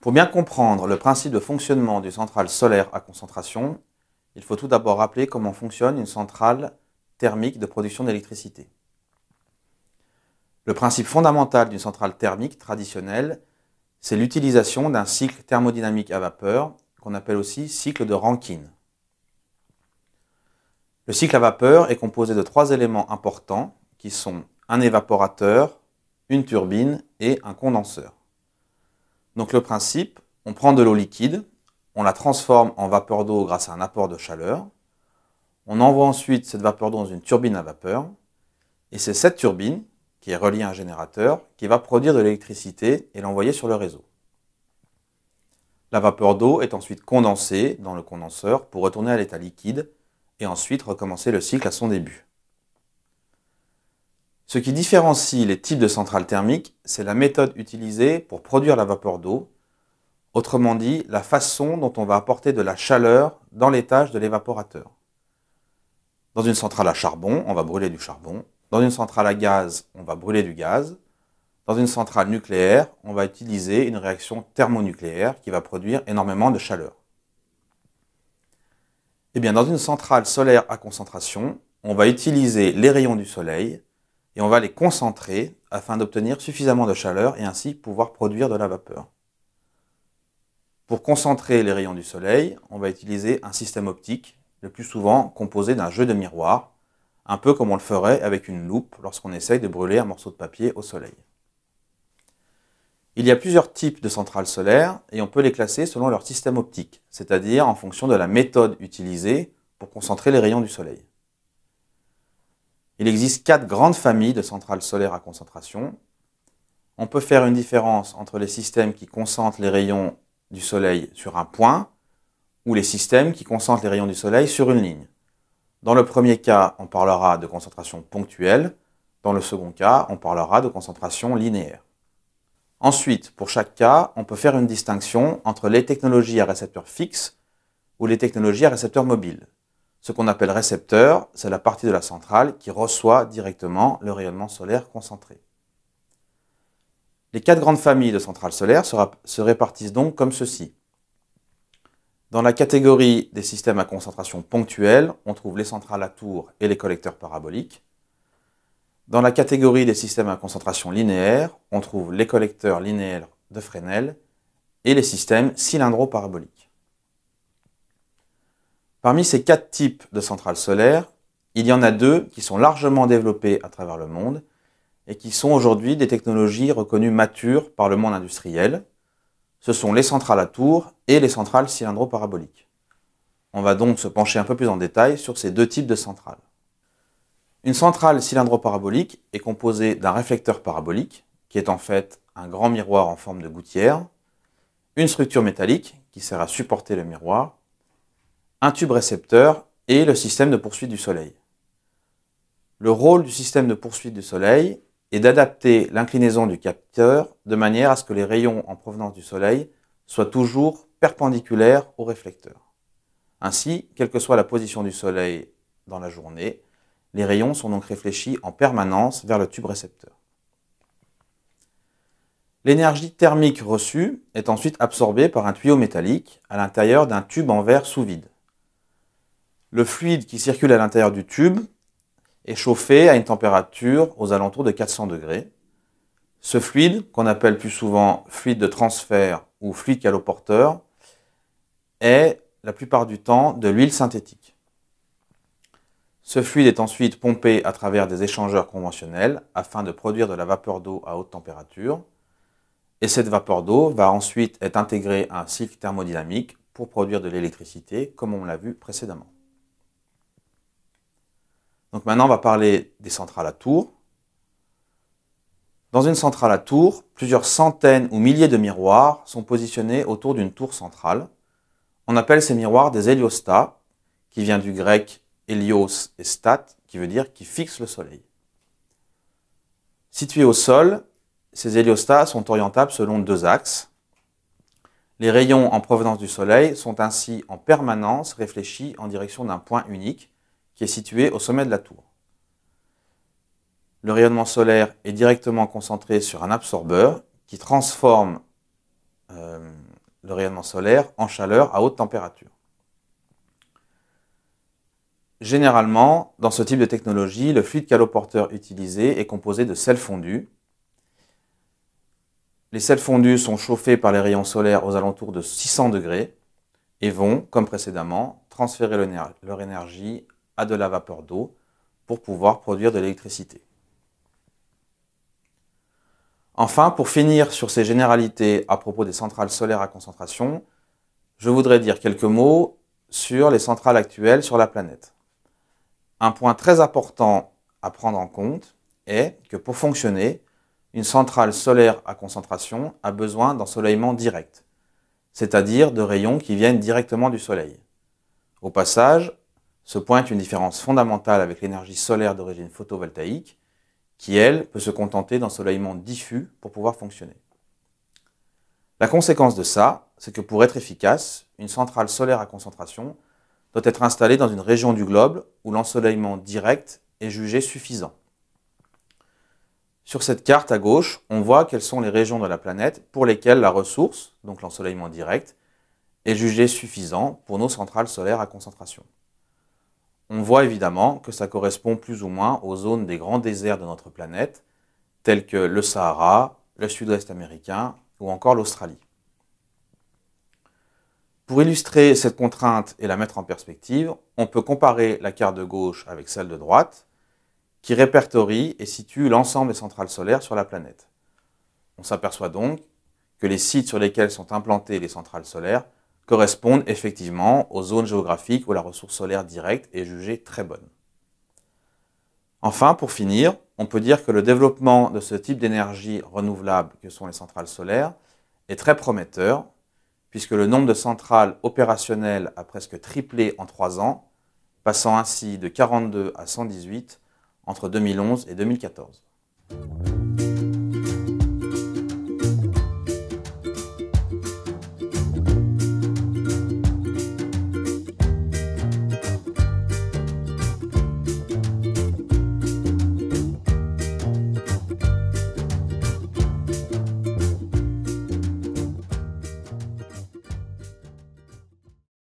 Pour bien comprendre le principe de fonctionnement d'une centrale solaire à concentration, il faut tout d'abord rappeler comment fonctionne une centrale thermique de production d'électricité. Le principe fondamental d'une centrale thermique traditionnelle, c'est l'utilisation d'un cycle thermodynamique à vapeur, qu'on appelle aussi cycle de Rankine. Le cycle à vapeur est composé de trois éléments importants qui sont un évaporateur, une turbine et un condenseur. Donc le principe, on prend de l'eau liquide, on la transforme en vapeur d'eau grâce à un apport de chaleur, on envoie ensuite cette vapeur d'eau dans une turbine à vapeur, et c'est cette turbine, qui est reliée à un générateur, qui va produire de l'électricité et l'envoyer sur le réseau. La vapeur d'eau est ensuite condensée dans le condenseur pour retourner à l'état liquide et ensuite recommencer le cycle à son début. Ce qui différencie les types de centrales thermiques, c'est la méthode utilisée pour produire la vapeur d'eau, autrement dit la façon dont on va apporter de la chaleur dans l'étage de l'évaporateur. Dans une centrale à charbon, on va brûler du charbon. Dans une centrale à gaz, on va brûler du gaz. Dans une centrale nucléaire, on va utiliser une réaction thermonucléaire qui va produire énormément de chaleur. Eh bien, dans une centrale solaire à concentration, on va utiliser les rayons du soleil et on va les concentrer afin d'obtenir suffisamment de chaleur et ainsi pouvoir produire de la vapeur. Pour concentrer les rayons du soleil, on va utiliser un système optique, le plus souvent composé d'un jeu de miroirs, un peu comme on le ferait avec une loupe lorsqu'on essaye de brûler un morceau de papier au soleil. Il y a plusieurs types de centrales solaires et on peut les classer selon leur système optique, c'est-à-dire en fonction de la méthode utilisée pour concentrer les rayons du soleil. Il existe quatre grandes familles de centrales solaires à concentration. On peut faire une différence entre les systèmes qui concentrent les rayons du soleil sur un point ou les systèmes qui concentrent les rayons du soleil sur une ligne. Dans le premier cas, on parlera de concentration ponctuelle. Dans le second cas, on parlera de concentration linéaire. Ensuite, pour chaque cas, on peut faire une distinction entre les technologies à récepteur fixe ou les technologies à récepteur mobile. Ce qu'on appelle récepteur, c'est la partie de la centrale qui reçoit directement le rayonnement solaire concentré. Les quatre grandes familles de centrales solaires se répartissent donc comme ceci. Dans la catégorie des systèmes à concentration ponctuelle, on trouve les centrales à tour et les collecteurs paraboliques. Dans la catégorie des systèmes à concentration linéaire, on trouve les collecteurs linéaires de Fresnel et les systèmes cylindro-paraboliques. Parmi ces quatre types de centrales solaires, il y en a deux qui sont largement développées à travers le monde et qui sont aujourd'hui des technologies reconnues matures par le monde industriel. Ce sont les centrales à tour et les centrales cylindro-paraboliques. On va donc se pencher un peu plus en détail sur ces deux types de centrales. Une centrale cylindro-parabolique est composée d'un réflecteur parabolique, qui est en fait un grand miroir en forme de gouttière, une structure métallique qui sert à supporter le miroir, un tube récepteur et le système de poursuite du Soleil. Le rôle du système de poursuite du Soleil est d'adapter l'inclinaison du capteur de manière à ce que les rayons en provenance du Soleil soient toujours perpendiculaires au réflecteur. Ainsi, quelle que soit la position du Soleil dans la journée, les rayons sont donc réfléchis en permanence vers le tube récepteur. L'énergie thermique reçue est ensuite absorbée par un tuyau métallique à l'intérieur d'un tube en verre sous vide. Le fluide qui circule à l'intérieur du tube est chauffé à une température aux alentours de 400 degrés. Ce fluide, qu'on appelle plus souvent fluide de transfert ou fluide caloporteur, est la plupart du temps de l'huile synthétique. Ce fluide est ensuite pompé à travers des échangeurs conventionnels afin de produire de la vapeur d'eau à haute température. Et cette vapeur d'eau va ensuite être intégrée à un cycle thermodynamique pour produire de l'électricité, comme on l'a vu précédemment. Donc maintenant, on va parler des centrales à tours. Dans une centrale à tours, plusieurs centaines ou milliers de miroirs sont positionnés autour d'une tour centrale. On appelle ces miroirs des héliostats, qui vient du grec hélios et stat, qui veut dire qui fixe le soleil. Situés au sol, ces héliostats sont orientables selon deux axes. Les rayons en provenance du soleil sont ainsi en permanence réfléchis en direction d'un point unique, qui est situé au sommet de la tour. Le rayonnement solaire est directement concentré sur un absorbeur qui transforme euh, le rayonnement solaire en chaleur à haute température. Généralement, dans ce type de technologie, le fluide caloporteur utilisé est composé de sels fondus. Les sels fondus sont chauffés par les rayons solaires aux alentours de 600 degrés et vont, comme précédemment, transférer leur énergie de la vapeur d'eau pour pouvoir produire de l'électricité. Enfin, pour finir sur ces généralités à propos des centrales solaires à concentration, je voudrais dire quelques mots sur les centrales actuelles sur la planète. Un point très important à prendre en compte est que pour fonctionner, une centrale solaire à concentration a besoin d'ensoleillement direct, c'est-à-dire de rayons qui viennent directement du soleil. Au passage, ce point est une différence fondamentale avec l'énergie solaire d'origine photovoltaïque, qui, elle, peut se contenter d'ensoleillement diffus pour pouvoir fonctionner. La conséquence de ça, c'est que pour être efficace, une centrale solaire à concentration doit être installée dans une région du globe où l'ensoleillement direct est jugé suffisant. Sur cette carte à gauche, on voit quelles sont les régions de la planète pour lesquelles la ressource, donc l'ensoleillement direct, est jugée suffisant pour nos centrales solaires à concentration on voit évidemment que ça correspond plus ou moins aux zones des grands déserts de notre planète, tels que le Sahara, le sud-ouest américain ou encore l'Australie. Pour illustrer cette contrainte et la mettre en perspective, on peut comparer la carte de gauche avec celle de droite, qui répertorie et situe l'ensemble des centrales solaires sur la planète. On s'aperçoit donc que les sites sur lesquels sont implantées les centrales solaires correspondent effectivement aux zones géographiques où la ressource solaire directe est jugée très bonne. Enfin, pour finir, on peut dire que le développement de ce type d'énergie renouvelable que sont les centrales solaires est très prometteur, puisque le nombre de centrales opérationnelles a presque triplé en trois ans, passant ainsi de 42 à 118 entre 2011 et 2014.